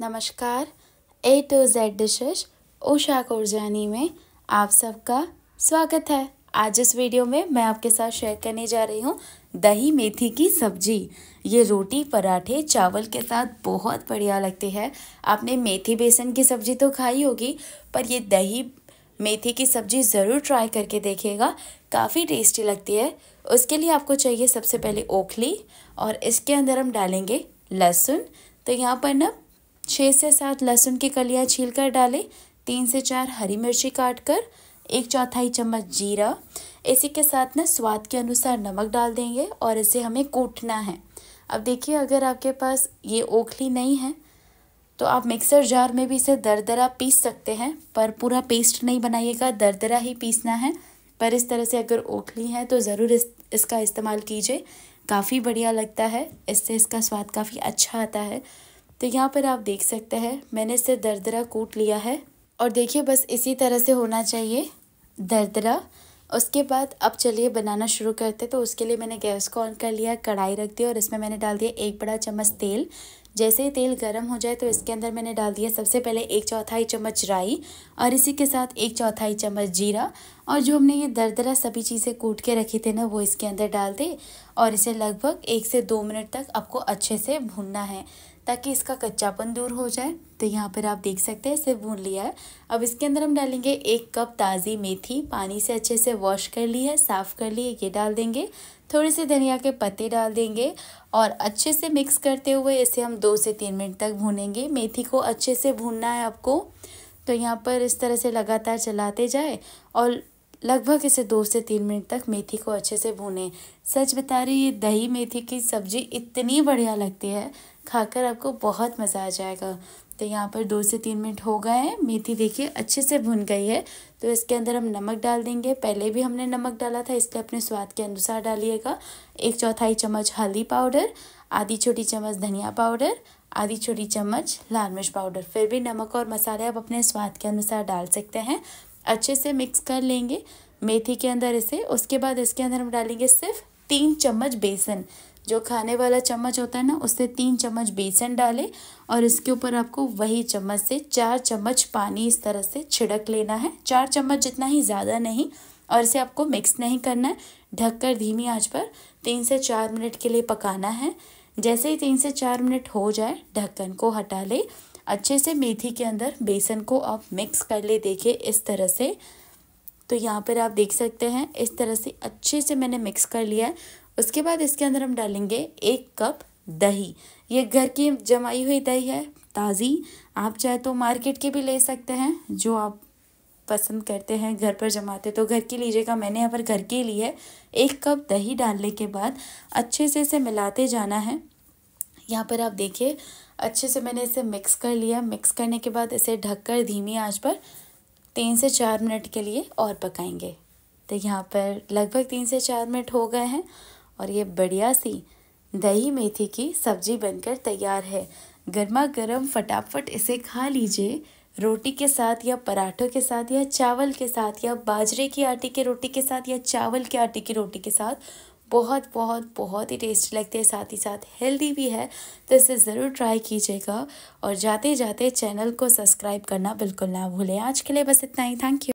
नमस्कार A to Z dishes Usha Kurjani में आप सबका स्वागत है आज इस वीडियो में मैं आपके साथ शेयर करने जा रही हूँ दही मेथी की सब्जी ये रोटी पराठे चावल के साथ बहुत बढ़िया लगती है आपने मेथी बेसन की सब्जी तो खाई होगी पर ये दही मेथी की सब्जी ज़रूर ट्राई करके देखिएगा काफ़ी टेस्टी लगती है उसके लिए आपको चाहिए सबसे पहले ओखली और इसके अंदर हम डालेंगे लहसुन तो यहाँ पर ना छः से सात लहसुन की कलियाँ छील कर डालें तीन से चार हरी मिर्ची काट कर एक चौथाई चम्मच जीरा इसी के साथ ना स्वाद के अनुसार नमक डाल देंगे और इसे हमें कूटना है अब देखिए अगर आपके पास ये ओखली नहीं है तो आप मिक्सर जार में भी इसे दरदरा पीस सकते हैं पर पूरा पेस्ट नहीं बनाइएगा दरदरा ही पीसना है पर इस तरह से अगर ओखली है तो ज़रूर इस इसका इस्तेमाल कीजिए काफ़ी बढ़िया लगता है इससे इसका स्वाद काफ़ी अच्छा आता है तो यहाँ पर आप देख सकते हैं मैंने इसे दरदरा कूट लिया है और देखिए बस इसी तरह से होना चाहिए दरदरा उसके बाद अब चलिए बनाना शुरू करते तो उसके लिए मैंने गैस को ऑन कर लिया कढ़ाई रख दी और इसमें मैंने डाल दिया एक बड़ा चम्मच तेल जैसे ही तेल गर्म हो जाए तो इसके अंदर मैंने डाल दिया सबसे पहले एक चौथाई चम्मच राई और इसी के साथ एक चौथाई चम्मच जीरा और जो हमने ये दरदरा सभी चीज़ें कूट के रखी थी ना वो इसके अंदर डाल दे और इसे लगभग एक से दो मिनट तक आपको अच्छे से भूनना है ताकि इसका कच्चापन दूर हो जाए तो यहाँ पर आप देख सकते हैं इसे भून लिया है अब इसके अंदर हम डालेंगे एक कप ताज़ी मेथी पानी से अच्छे से वॉश कर ली है साफ़ कर ली है ये डाल देंगे थोड़े से धनिया के पत्ते डाल देंगे और अच्छे से मिक्स करते हुए इसे हम दो से तीन मिनट तक भूनेंगे मेथी को अच्छे से भूनना है आपको तो यहाँ पर इस तरह से लगातार चलाते जाए और लगभग इसे दो से तीन मिनट तक मेथी को अच्छे से भूनें सच बता रही ये दही मेथी की सब्ज़ी इतनी बढ़िया लगती है खाकर आपको बहुत मज़ा आ जाएगा तो यहाँ पर दो से तीन मिनट हो गए हैं मेथी देखिए अच्छे से भुन गई है तो इसके अंदर हम नमक डाल देंगे पहले भी हमने नमक डाला था इसलिए अपने स्वाद के अनुसार डालिएगा एक चौथाई चम्मच हल्दी पाउडर आधी छोटी चम्मच धनिया पाउडर आधी छोटी चम्मच लाल मिर्च पाउडर फिर भी नमक और मसाले आप अपने स्वाद के अनुसार डाल सकते हैं अच्छे से मिक्स कर लेंगे मेथी के अंदर इसे उसके बाद इसके अंदर हम डालेंगे सिर्फ तीन चम्मच बेसन जो खाने वाला चम्मच होता है ना उससे तीन चम्मच बेसन डालें और इसके ऊपर आपको वही चम्मच से चार चम्मच पानी इस तरह से छिड़क लेना है चार चम्मच जितना ही ज़्यादा नहीं और इसे आपको मिक्स नहीं करना है ढककर धीमी आंच पर तीन से चार मिनट के लिए पकाना है जैसे ही तीन से चार मिनट हो जाए ढक्कन को हटा ले अच्छे से मेथी के अंदर बेसन को आप मिक्स कर ले देखिए इस तरह से तो यहाँ पर आप देख सकते हैं इस तरह से अच्छे से मैंने मिक्स कर लिया है उसके बाद इसके अंदर हम डालेंगे एक कप दही ये घर की जमाई हुई दही है ताज़ी आप चाहे तो मार्केट के भी ले सकते हैं जो आप पसंद करते हैं घर पर जमाते तो घर की लीजिएगा मैंने यहाँ पर घर के लिए एक कप दही डालने के बाद अच्छे से इसे मिलाते जाना है यहाँ पर आप देखिए अच्छे से मैंने इसे मिक्स कर लिया मिक्स करने के बाद इसे ढककर धीमी आंच पर तीन से चार मिनट के लिए और पकाएंगे तो यहाँ पर लगभग तीन से चार मिनट हो गए हैं और ये बढ़िया सी दही मेथी की सब्जी बनकर तैयार है गर्मा गर्म फटाफट इसे खा लीजिए रोटी के साथ या पराठों के साथ या चावल के साथ या बाजरे की आटे की रोटी के साथ या चावल के आटे की रोटी के साथ बहुत बहुत बहुत ही टेस्टी लगते हैं साथ ही साथ हेल्दी भी है तो इसे ज़रूर ट्राई कीजिएगा और जाते जाते चैनल को सब्सक्राइब करना बिल्कुल ना भूलें आज के लिए बस इतना ही थैंक यू